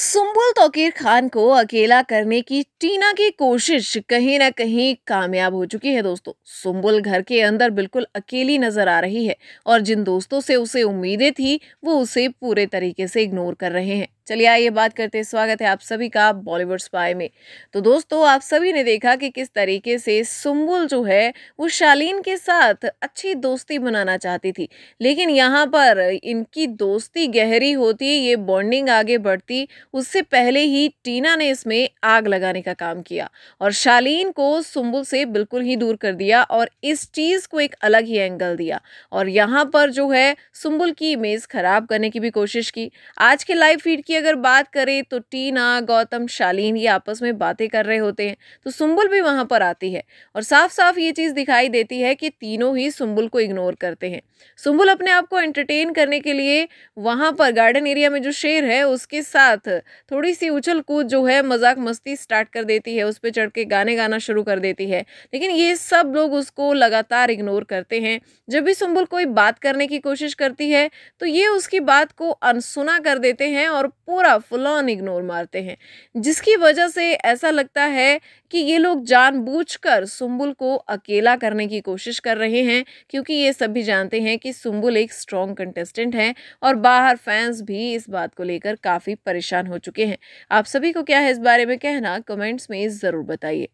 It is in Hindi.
सुम्बुल तोकीर खान को अकेला करने की टीना की कोशिश कहीं ना कहीं कामयाब हो चुकी है दोस्तों सुम्बुल घर के अंदर बिल्कुल अकेली नजर आ रही है और जिन दोस्तों से उसे उम्मीदें थी वो उसे पूरे तरीके से इग्नोर कर रहे हैं चलिए आइए बात करते हैं स्वागत है आप सभी का बॉलीवुड स्पाई में तो दोस्तों आप सभी ने देखा कि किस तरीके से सुम्बुल जो है वो शालीन के साथ अच्छी दोस्ती बनाना चाहती थी लेकिन यहाँ पर इनकी दोस्ती गहरी होती ये बॉन्डिंग आगे बढ़ती उससे पहले ही टीना ने इसमें आग लगाने का काम किया और शालीन को सुम्बुल से बिल्कुल ही दूर कर दिया और इस चीज़ को एक अलग ही एंगल दिया और यहाँ पर जो है सुम्बुल की इमेज खराब करने की भी कोशिश की आज के लाइव फीड की अगर बात करें तो टीना गौतम शालीन ये आपस में बातें कर रहे होते हैं तो सुम्बुल भी वहाँ पर आती है और साफ साफ ये चीज़ दिखाई देती है कि तीनों ही सुम्बुल को इग्नोर करते हैं सुम्बुल अपने आप को एंटरटेन करने के लिए वहाँ पर गार्डन एरिया में जो शेर है उसके साथ थोड़ी सी उछल कूद जो है मजाक मस्ती स्टार्ट कर देती है उस पर चढ़ के गाने गाना शुरू कर देती है लेकिन ये सब लोग उसको लगातार इग्नोर करते हैं जब भी सुम्बुल कोई बात करने की कोशिश करती है तो ये उसकी बात को अनसुना कर देते हैं और पूरा फुल ऑन इग्नोर मारते हैं जिसकी वजह से ऐसा लगता है कि ये लोग जानबूझकर सुम्बुल को अकेला करने की कोशिश कर रहे हैं क्योंकि ये सभी जानते हैं कि सुम्बुल एक स्ट्रॉन्ग कंटेस्टेंट है और बाहर फैंस भी इस बात को लेकर काफ़ी परेशान हो चुके हैं आप सभी को क्या है इस बारे में कहना कमेंट्स में ज़रूर बताइए